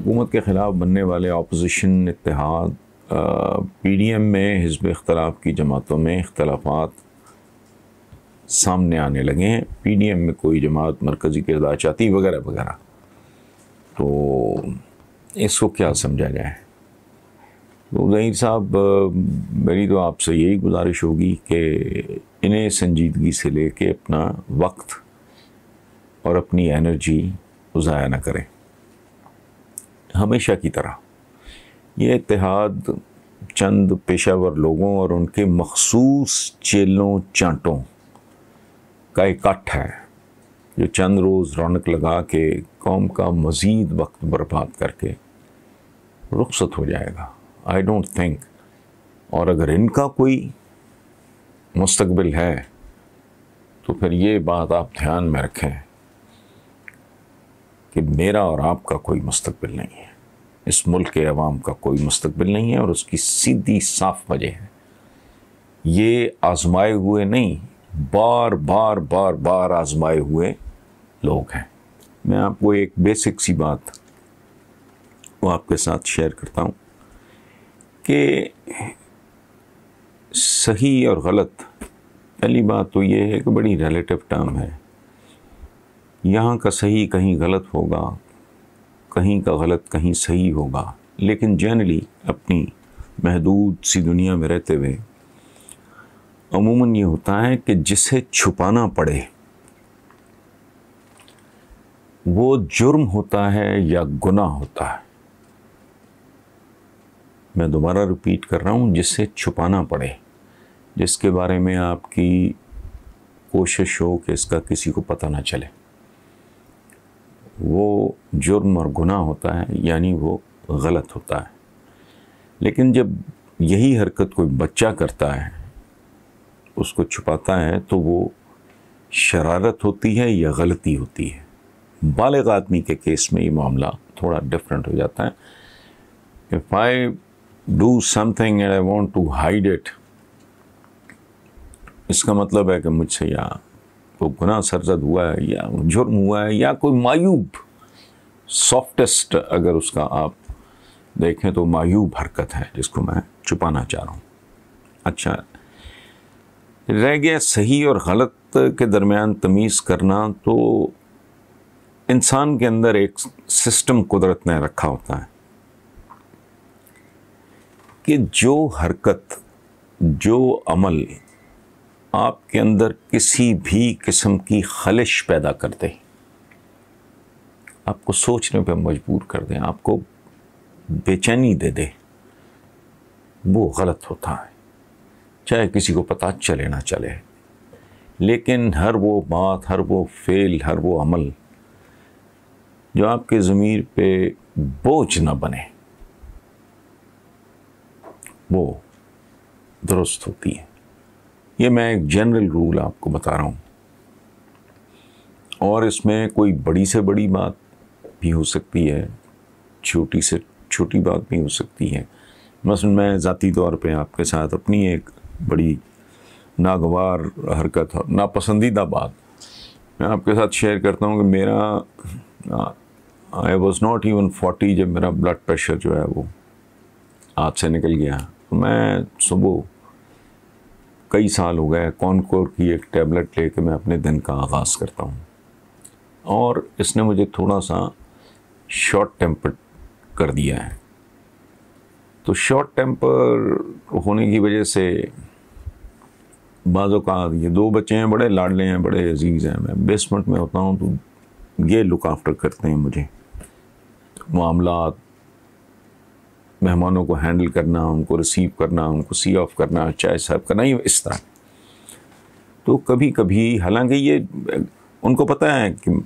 हुकूमत के ख़िलाफ़ बनने वाले अपोजिशन इतिहाद पी डी एम में हिजब इख्तलाफ की जमातों में इख्तलाफात सामने आने लगे हैं पी डी एम में कोई जमात मरकज़ी किरदार चाहती वगैरह वगैरह तो इसको क्या समझा जाए तो जहीर साहब मेरी तो आपसे यही गुजारिश होगी कि इन्हें संजीदगी से लेके अपना वक्त और अपनी एनर्जी ज़ाया ना करें हमेशा की तरह ये इतिहाद चंद पेशावर लोगों और उनके मखसूस चेलों चांटों का इकट्ठ है जो चंद रोज़ रौनक लगा के कौम का मज़ीद वक्त बर्बाद करके रुखसत हो जाएगा आई डोंट थिंक और अगर इनका कोई मुस्तबिल है तो फिर ये बात आप ध्यान में रखें कि मेरा और आपका कोई मुस्तबिल नहीं है इस मुल्क के अवाम का कोई मुस्तबिल नहीं है और उसकी सीधी साफ वजह है ये आजमाए हुए नहीं बार बार बार बार आजमाए हुए लोग हैं मैं आपको एक बेसिक सी बात वो आपके साथ शेयर करता हूँ कि सही और गलत पहली बात तो ये है कि बड़ी रिलेटिव टर्म है यहाँ का सही कहीं गलत होगा कहीं का गलत कहीं सही होगा लेकिन जनरली अपनी महदूद सी दुनिया में रहते हुए अमूमन ये होता है कि जिसे छुपाना पड़े वो जुर्म होता है या गुनाह होता है मैं दोबारा रिपीट कर रहा हूँ जिसे छुपाना पड़े जिसके बारे में आपकी कोशिश हो कि इसका किसी को पता ना चले वो जुर्म और गुनाह होता है यानी वो गलत होता है लेकिन जब यही हरकत कोई बच्चा करता है उसको छुपाता है तो वो शरारत होती है या गलती होती है बालग आदमी के केस में ये मामला थोड़ा डिफरेंट हो जाता है if I do something and I want to hide it इसका मतलब है कि मुझसे या वो गुना सरजद हुआ है या जुर्म हुआ है या कोई मायूब सॉफ्टेस्ट अगर उसका आप देखें तो मायूब हरकत है जिसको मैं छुपाना चाह रहा हूँ अच्छा रह गया सही और गलत के दरमियान तमीज़ करना तो इंसान के अंदर एक सिस्टम कुदरत ने रखा होता है कि जो हरकत जो अमल आपके अंदर किसी भी किस्म की खलिश पैदा कर दें आपको सोचने पर मजबूर कर दें आपको बेचैनी दे दे वो गलत होता है चाहे किसी को पता चले ना चले लेकिन हर वो बात हर वो फेल हर वो अमल जो आपके ज़मीर पे बोझ ना बने वो दुरुस्त होती है ये मैं एक जनरल रूल आपको बता रहा हूँ और इसमें कोई बड़ी से बड़ी बात भी हो सकती है छोटी से छोटी बात भी हो सकती है मसलन मैं ज़ाती तौर पे आपके साथ अपनी एक बड़ी नागवार हरकत और नापसंदीदा बात मैं आपके साथ शेयर करता हूँ कि मेरा I was not even forty जब मेरा ब्लड प्रेशर जो है वो हाथ से निकल गया तो मैं सुबह कई साल हो गए कॉनकोर की एक टैबलेट ले कर मैं अपने दिन का आगाज़ करता हूँ और इसने मुझे थोड़ा सा शॉर्ट टेम्पर कर दिया है तो शॉर्ट टेम्पर होने की वजह से बाज़ों का ये दो बच्चे हैं बड़े लाडले हैं बड़े अजीज़ हैं मैं बेसमेंट में होता हूँ तो ये लुक आफ्टर करते हैं मुझे मामला मेहमानों को हैंडल करना उनको रिसीव करना उनको सी ऑफ करना चाय सर्व करना ये इस तरह तो कभी कभी हालांकि ये उनको पता है कि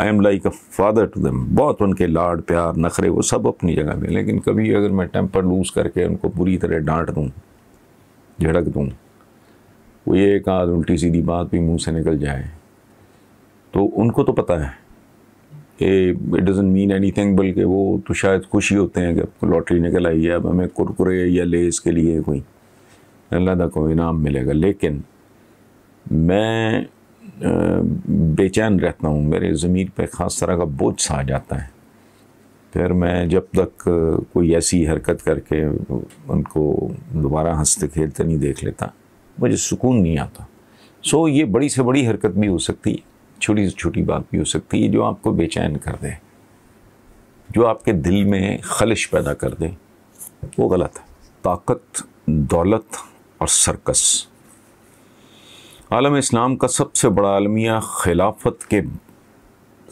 I am like a father to them बहुत उनके लाड प्यार नखरे वो सब अपनी जगह में लेकिन कभी अगर मैं टेम्पर लूज करके उनको बुरी तरह डांट दूँ झड़क दूँ ये एक आध उल्टी सीधी बात भी मुंह से निकल जाए तो उनको तो पता है कि it doesn't mean anything बल्कि वो तो शायद खुश ही होते हैं कि आपको लॉटरी निकल आई है अब हमें कुरकुरे या लेस के लिए कोई अल्लाह का कोई इनाम मिलेगा लेकिन मैं बेचैन रहता हूँ मेरे ज़मीर पर ख़ास तरह का बोझ सा आ जाता है फिर मैं जब तक कोई ऐसी हरकत करके उनको दोबारा हंसते खेलते नहीं देख लेता मुझे सुकून नहीं आता सो ये बड़ी से बड़ी हरकत भी हो सकती है छोटी से छोटी बात भी हो सकती है जो आपको बेचैन कर दे जो आपके दिल में खलिश पैदा कर दे वो गलत है ताकत दौलत और सर्कस आलम इस्लाम का सबसे बड़ा आलमिया खिलाफत के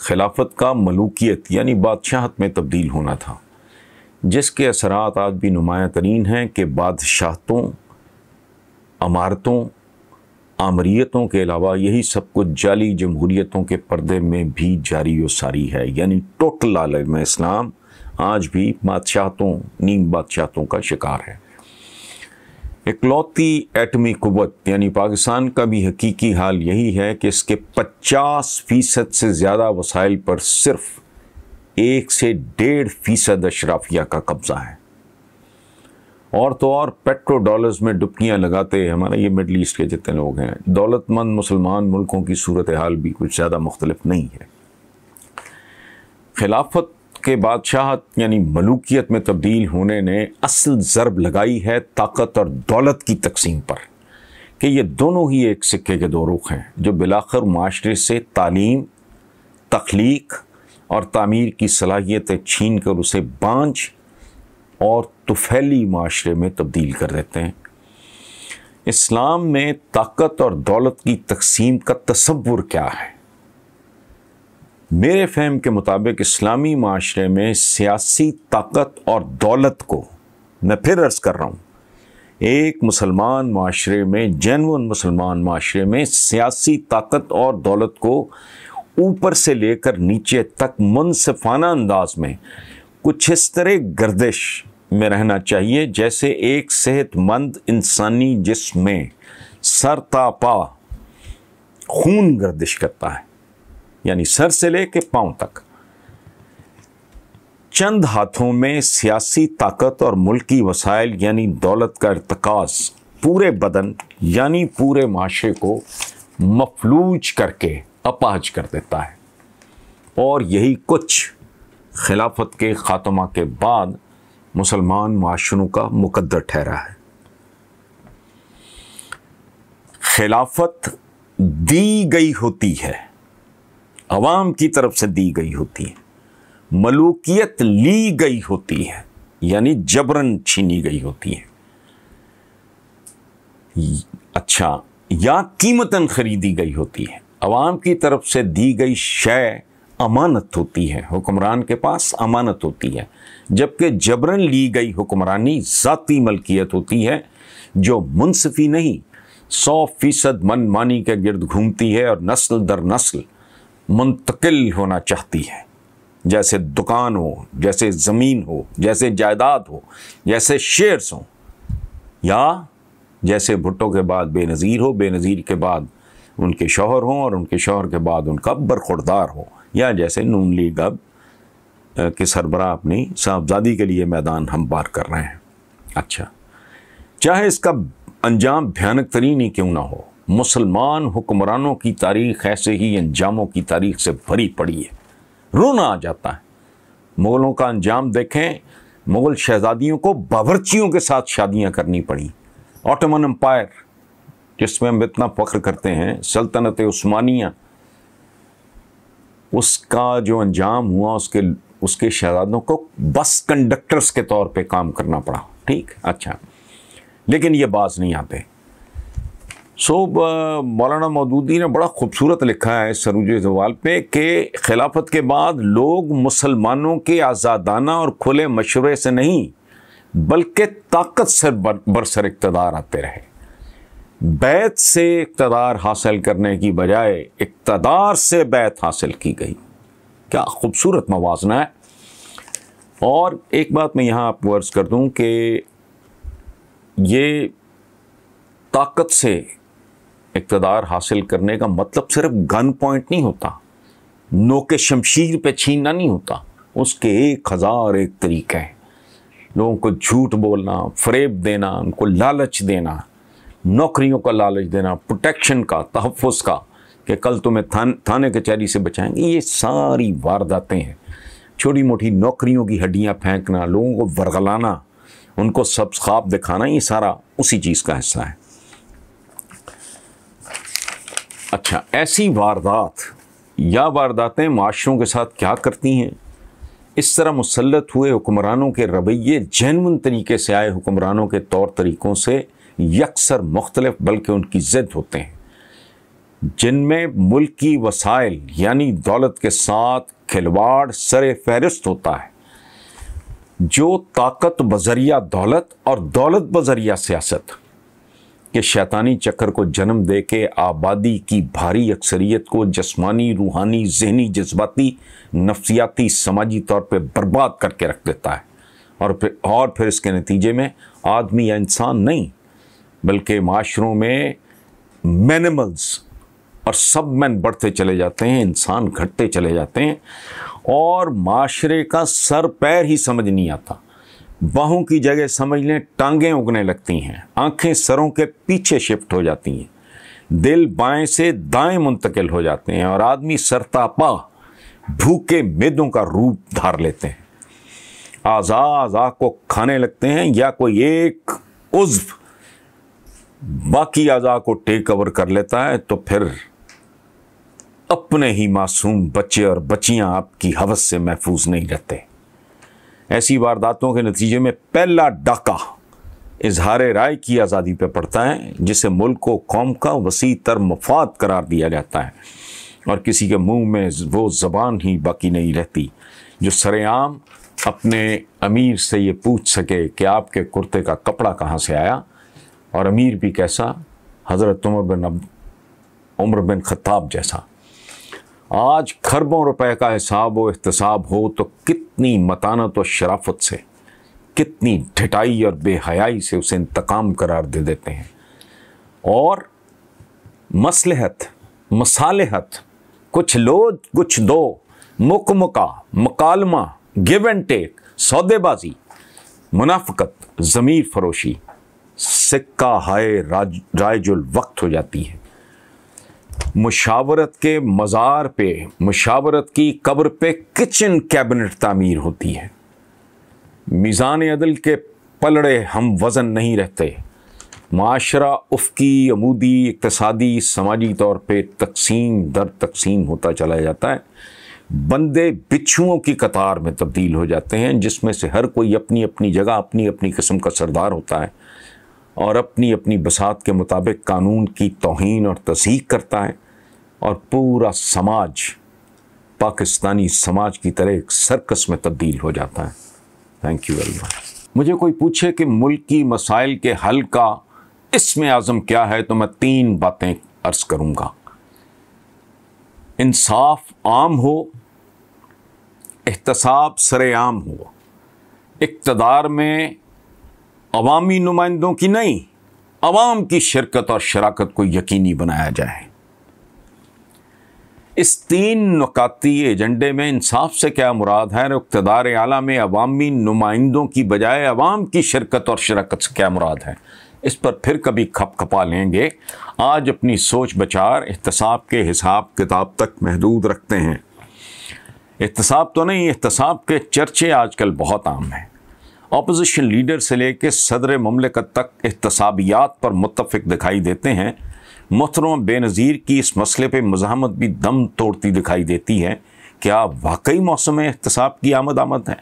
खिलाफत का मलूकियत यानी बादशाहत में तब्दील होना था जिसके असरात आज भी नुमाया तरीन हैं कि बादशाहतों अमारतों आमरीतों के अलावा यही सब कुछ जाली जमहूरीतों के पर्दे में भी जारी व सारी है यानी टोटल आलम इस्लाम आज भी बादशाहतों नीम बादशाहतों का शिकार है इकलौती एटमी कुत यानी पाकिस्तान का भी हकीकी हाल यही है कि इसके 50 फ़ीसद से ज़्यादा वसाइल पर सिर्फ एक से डेढ़ फ़ीसद अशराफिया का कब्ज़ा है और तो और पेट्रो डॉलर्स में डुबकियाँ लगाते हैं हमारे ये मिडल ईस्ट के जितने लोग हैं दौलतमंद मुसलमान मुल्कों की सूरत हाल भी कुछ ज़्यादा मुख्तलफ नहीं है खिलाफत के बादशाहत यानी मलूकियत में तब्दील होने ने असल ज़रब लगाई है ताकत और दौलत की तकसीम पर कि ये दोनों ही एक सिक्के के दो रुख हैं जो बिलाखर माशरे से तालीम तख्लीक और तामीर की सलाहियतें छीन कर उसे बाँझ और तुफैली माशरे में तब्दील कर देते हैं इस्लाम में ताकत और दौलत की तकसीम का तस्वुर क्या है मेरे फहम के मुताबिक इस्लामी माशरे में सियासी ताकत और दौलत को मैं फिर अर्ज़ कर रहा हूँ एक मुसलमान माशरे में जैन मुसलमान माशरे में सियासी ताकत और दौलत को ऊपर से लेकर नीचे तक मुनसफाना अंदाज में कुछ इस तरह गर्दिश में रहना चाहिए जैसे एक सेहतमंद इंसानी जिसम में सरतापा खून गर्दिश करता है यानी सर से ले के पाँव तक चंद हाथों में सियासी ताकत और मुल्की वसाइल यानी दौलत का इरतकाज पूरे बदन यानी पूरे माशरे को मफलूज करके अपाहज कर देता है और यही कुछ खिलाफत के खात्मा के बाद मुसलमान माशरों का मुकदर ठहरा है खिलाफत दी गई होती है अवाम की तरफ से दी गई होती है मलूकियत ली गई होती है यानी जबरन छीनी गई होती है अच्छा या कीमतन खरीदी गई होती है अवाम की तरफ से दी गई शय अमानत होती है हुक्मरान के पास अमानत होती है जबकि जबरन ली गई हुक्मरानी ज़ाती मलकियत होती है जो मुनसफी नहीं सौ फीसद मनमानी के गिरद घूमती है और नस्ल दर नस्ल मुंतकिल होना चाहती है जैसे दुकान हो जैसे ज़मीन हो जैसे जायदाद हो जैसे शेयर्स हों या जैसे भुट्टो के बाद बेनज़ीर हो बेनज़ीर के बाद उनके शोहर हों और उनके शोहर के बाद उनका बरखुरदार हो या जैसे नून लीग अब के सरबरा अपनी साहबजादी के लिए मैदान हम बार कर रहे हैं अच्छा चाहे इसका अंजाम भयानक तरीन ही क्यों ना हो मुसलमान हुक्मरानों की तारीख ऐसे ही अंजामों की तारीख से भरी पड़ी है रोना आ जाता है मुग़लों का अंजाम देखें मुग़ल शहजादियों को बावरचियों के साथ शादियां करनी पड़ी ऑटोमन अम्पायर जिसमें हम इतना फ़ख्र करते हैं सल्तनत उस्मानिया उसका जो अंजाम हुआ उसके उसके शहजादों को बस कंडक्टर्स के तौर पे काम करना पड़ा ठीक अच्छा लेकिन ये बाज नहीं आते सो मौलाना मौदूदी ने बड़ा खूबसूरत लिखा है सरूज जवाल पे कि खिलाफत के बाद लोग मुसलमानों के आज़ादाना और खुले मशवरे से नहीं बल्कि ताकत से बरसर इकतदार आते रहे बैत से इकतदार हासिल करने की बजाय इकतदार से बैत हासिल की गई क्या खूबसूरत मवाजना है और एक बात मैं यहाँ आपको अर्ज़ कर दूँ कि ये ताकत से इकतदार हासिल करने का मतलब सिर्फ गन पॉइंट नहीं होता नोके शमशीर पे छीनना नहीं होता उसके एक हज़ार एक तरीक़े हैं लोगों को झूठ बोलना फ्रेब देना उनको लालच देना नौकरियों का लालच देना प्रोटेक्शन का तहफ़ का कि कल तुम्हें थान, थाने कचहरी से बचाएंगे ये सारी वारदातें हैं छोटी मोटी नौकरियों की हड्डियाँ फेंकना लोगों को वरगलाना उनको सब ख्वाब दिखाना ये सारा उसी चीज़ का हिस्सा है अच्छा ऐसी वारदात या वारदातें माशरों के साथ क्या करती हैं इस तरह मुसलत हुए हुक्मरानों के रवैये जैनवन तरीके से आए हुक्मरानों के तौर तरीक़ों से यकसर मुख्तलफ बल्कि उनकी ज़िद होते हैं जिनमें मुल्क की वसाइल यानी दौलत के साथ खिलवाड़ सर फहरिस्त होता है जो ताकत बजरिया दौलत और दौलत बजरिया सियासत के शैतानी चक्कर को जन्म दे के आबादी की भारी अक्सरियत को जस्मानी रूहानी जहनी जज्बाती नफसियाती समाजी तौर पर बर्बाद करके रख देता है और फिर और फिर इसके नतीजे में आदमी या इंसान नहीं बल्कि माशरों में मैनिमल्स और सब मैन बढ़ते चले जाते हैं इंसान घटते चले जाते हैं और माशरे का सर पैर ही समझ नहीं आता बाहों की जगह समझ लें टांगें उगने लगती हैं आंखें सरों के पीछे शिफ्ट हो जाती हैं दिल बाएं से दाएं मुंतकिल हो जाते हैं और आदमी सरतापा भूखे मेदों का रूप धार लेते हैं आज़ा आज़ा को खाने लगते हैं या कोई एक उज्व बाकी अज़ा को टेक ओवर कर लेता है तो फिर अपने ही मासूम बच्चे और बच्चियां आपकी हवस से महफूज नहीं रहते ऐसी वारदातों के नतीजे में पहला डाका इजहार राय की आज़ादी पर पड़ता है जिसे मुल्क को कौम का वसी तर मफाद करार दिया जाता है और किसी के मुंह में वो ज़बान ही बाकी नहीं रहती जो सरेआम अपने अमीर से ये पूछ सके कि आपके कुर्ते का कपड़ा कहाँ से आया और अमीर भी कैसा हज़रत उमर बिन अब उम्र बिन खत्ताब जैसा आज खरबों रुपए का हिसाब व एहतसाब हो तो कितनी मतानत व शराफत से कितनी ढिटाई और बेहयाई से उसे इंतकाम करार दे देते हैं और मसलहत मसालहत कुछ लो कुछ दो मुक मकालमा गिव एंड टेक सौदेबाजी मुनाफकत ज़मीर फरोशी सिक्का हाय राज रायजुल वक्त हो जाती है मुशावरत के मज़ार पे मुशावरत की कब्र पे किचन कैबिनेट तामीर होती है मीज़ान अदल के पलड़े हम वज़न नहीं रहते माशरा उफ़की अमूदी इकतसादी समाजी तौर पे तकसीम दर तकसीम होता चला जाता है बंदे बिच्छुओं की कतार में तब्दील हो जाते हैं जिसमें से हर कोई अपनी अपनी जगह अपनी अपनी किस्म का सरदार होता है और अपनी अपनी बसात के मुताबिक कानून की तोहन और तसीक करता है और पूरा समाज पाकिस्तानी समाज की तरह एक सर्कस में तब्दील हो जाता है थैंक यू वेरी मच मुझे कोई पूछे कि मुल्क की मसाइल के हल का इसमें आज़म क्या है तो मैं तीन बातें अर्ज़ करूँगा इंसाफ आम हो एहतसाब सरेआम हो इकतदार में अवामी नुमाइंदों की नहीं अवाम की शिरकत और शराकत को यकीनी बनाया जाए इस तीन नकाती एजेंडे में इंसाफ से क्या मुराद है और इकतदार आला में अवामी नुमाइंदों की बजाय अवाम की शिरकत और शराकत से क्या मुराद है इस पर फिर कभी खप खपा लेंगे आज अपनी सोच बचार एहतसाब के हिसाब किताब तक महदूद रखते हैं एहतसाब तो नहीं एहतसाब के चर्चे आजकल बहुत आम हैं अपोजिशन लीडर से लेकर सदर ममलकत तक एहतसाबियात पर मुतफिक दिखाई देते हैं मोहतरम बेनज़ीर की इस मसले पर मजामत भी दम तोड़ती दिखाई देती है क्या वाकई मौसम एहतसाब की आमद आमद है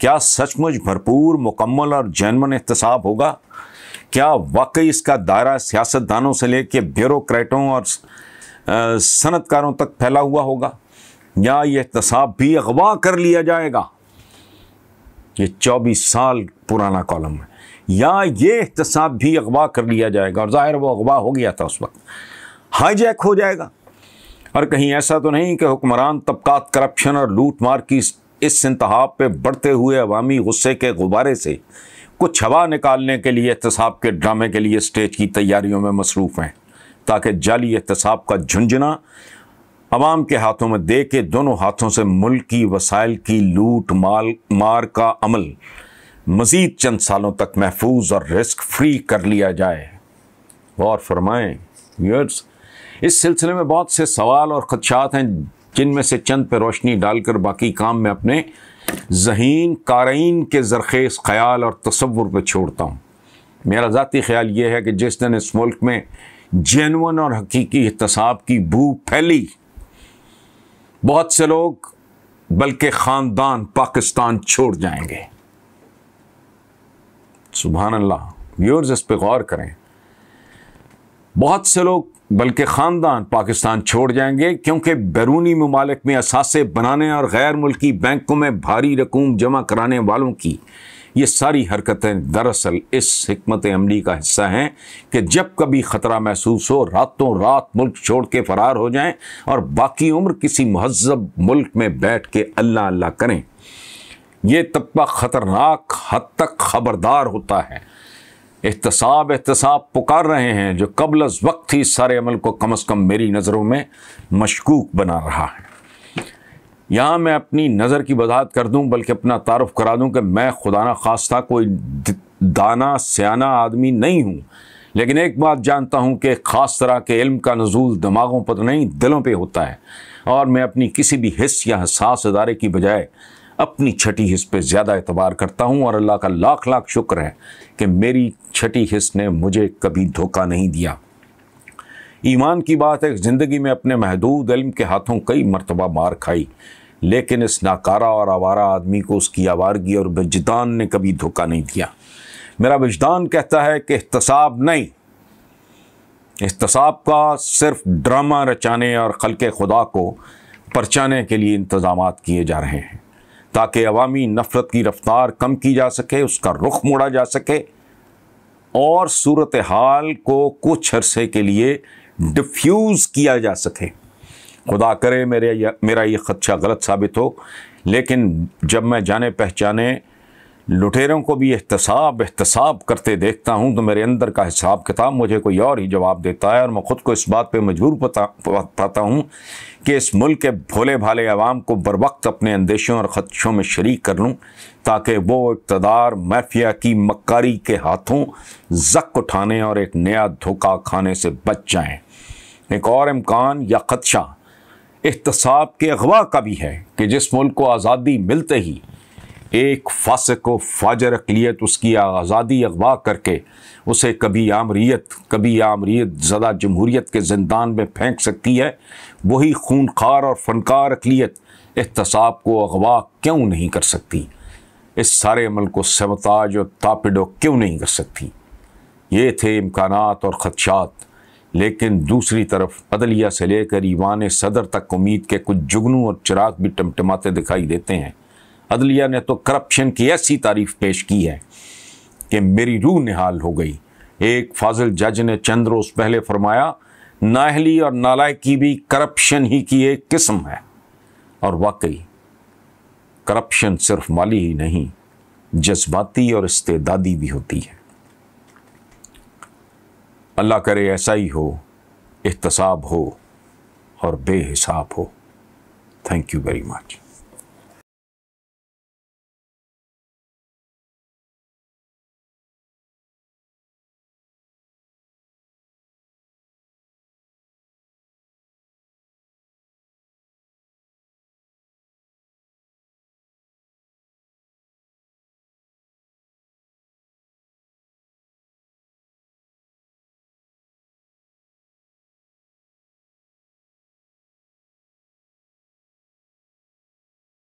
क्या सचमुच भरपूर मुकम्मल और जैनमन एहतसाब होगा क्या वाकई इसका दायरा सियासतदानों से लेकर ब्यूरोक्रेटों और सनतकारों तक फैला हुआ होगा या ये एहतसाब भी अगवा कर लिया जाएगा ये चौबीस साल पुराना कॉलम है या ये एहतसाब भी अगवा कर लिया जाएगा और ज़ाहिर वो अगवा हो गया था उस वक्त हाईजैक हो जाएगा और कहीं ऐसा तो नहीं कि हुक्मरान तबकात करप्शन और लूट मार की इस इंतहा पे बढ़ते हुए अवामी गुस्से के गुब्बारे से कुछ हवा निकालने के लिए एहतसाब के ड्रामे के लिए स्टेज की तैयारियों में मसरूफ़ हैं ताकि जाली एहतसाब का झुंझुना आवाम के हाथों में दे के दोनों हाथों से मुल्क की वसाइल की लूट माल मार का अमल मज़ीद चंद सालों तक महफूज और रिस्क फ्री कर लिया जाए और फरमाएँ व्यूअर्स इस सिलसिले में बहुत से सवाल और खदशात हैं जिनमें से चंद पर रोशनी डालकर बाकी काम में अपने जहन कारीन के जरखेज़ ख्याल और तस्वुर पर छोड़ता हूँ मेरा ज़ाती ख्याल ये है कि जिस दिन इस मुल्क में जेनवन और हकीकी एहतसाब की बू फैली बहुत से लोग बल्कि खानदान पाकिस्तान छोड़ जाएंगे सुबह अल्लाह व्यूअर्स इस पर गौर करें बहुत से लोग बल्कि ख़ानदान पाकिस्तान छोड़ जाएंगे क्योंकि बैरूनी ममालिक में असासे बनाने और गैर मुल्की बैंकों में भारी रकूम जमा कराने वालों की ये सारी हरकतें दरअसल इस हमत अमली का हिस्सा हैं कि जब कभी ख़तरा महसूस हो रातों रात मुल्क छोड़ के फ़रार हो जाएं और बाकी उम्र किसी महजब मुल्क में बैठ के अल्लाह अल्लाह करें ये तबका ख़तरनाक हद तक ख़बरदार होता है एहतसाब एहतसाब पुकार रहे हैं जो कबल वक्त ही सारे अमल को कम अज़ कम मेरी नज़रों में मशकूक बना रहा है यहाँ मैं अपनी नज़र की वजाहत कर दूँ बल्कि अपना तारफ़ करा दूँ कि मैं खुदाना खास था कोई दाना सयाना आदमी नहीं हूँ लेकिन एक बात जानता हूँ कि ख़ास तरह के इल्म का नजूल दिमागों पर नहीं दिलों पर होता है और मैं अपनी किसी भी हिस्स या हसास अदारे की बजाय अपनी छठी हिस्स पर ज़्यादा एतबार करता हूँ और अल्लाह का लाख लाख शुक्र है कि मेरी छठी हिस्स ने मुझे कभी धोखा नहीं दिया ईमान की बात है ज़िंदगी में अपने महदूद इल्म के हाथों कई मरतबा मार खाई लेकिन इस नाकारा और आवारा आदमी को उसकी आवारगी और बजदान ने कभी धोखा नहीं दिया मेरा बजदान कहता है कि एहतसाब नहीं एहतसाब का सिर्फ ड्रामा रचाने और खल खुदा को परचाने के लिए इंतज़ाम किए जा रहे हैं ताकि अवामी नफरत की रफ्तार कम की जा सके उसका रुख मोड़ा जा सके और सूरत हाल को कुछ अरसे के लिए डिफ्यूज़ किया जा सके खुदा करे मेरे मेरा ये खदशा गलत साबित हो लेकिन जब मैं जाने पहचाने लुटेरों को भी एहतसाब एहतसाब करते देखता हूँ तो मेरे अंदर का हिसाब किताब मुझे कोई और ही जवाब देता है और मैं ख़ुद को इस बात पे मजबूर पता पाता हूँ कि इस मुल्क के भोले भाले आवाम को बर वक्त अपने अंदेशों और ख़दशों में शरीक कर लूँ ताकि वो इकतदार मैफिया की मक्कारी के हाथों जक उठाने और एक नया धोखा खाने से बच जाएँ एक और इम्कान या ख़दशा एहतसाब के अगवा का भी है कि जिस मुल्क को आज़ादी मिलते ही एक फासक को फाजर अकलीत उसकी आज़ादी अगवा करके उसे कभी आमरीत कभी आमरीत ज़दा जमहूरीत के जिंदान में फेंक सकती है वही खूनखार और फनकार अकलीत एहतसाब को अगवा क्यों नहीं कर सकती इस सारे अमल को समताज और तापिडो क्यों नहीं कर सकती ये थे इम्कान और ख़दशात लेकिन दूसरी तरफ अदलिया से लेकर ईवान सदर तक उम्मीद के कुछ जुगनू और चिराग भी टमटमाते दिखाई देते हैं अदलिया ने तो करप्शन की ऐसी तारीफ पेश की है कि मेरी रूह निहाल हो गई एक फाजिल जज ने चंद रोज पहले फरमाया नाहली और नालायकी भी करप्शन ही की एक किस्म है और वाकई करप्शन सिर्फ माली ही नहीं जज्बाती और इस्तेदादी भी होती है अल्लाह करे ऐसा ही हो एहतसाब हो और बेहिसाब हो थैंक यू वेरी मच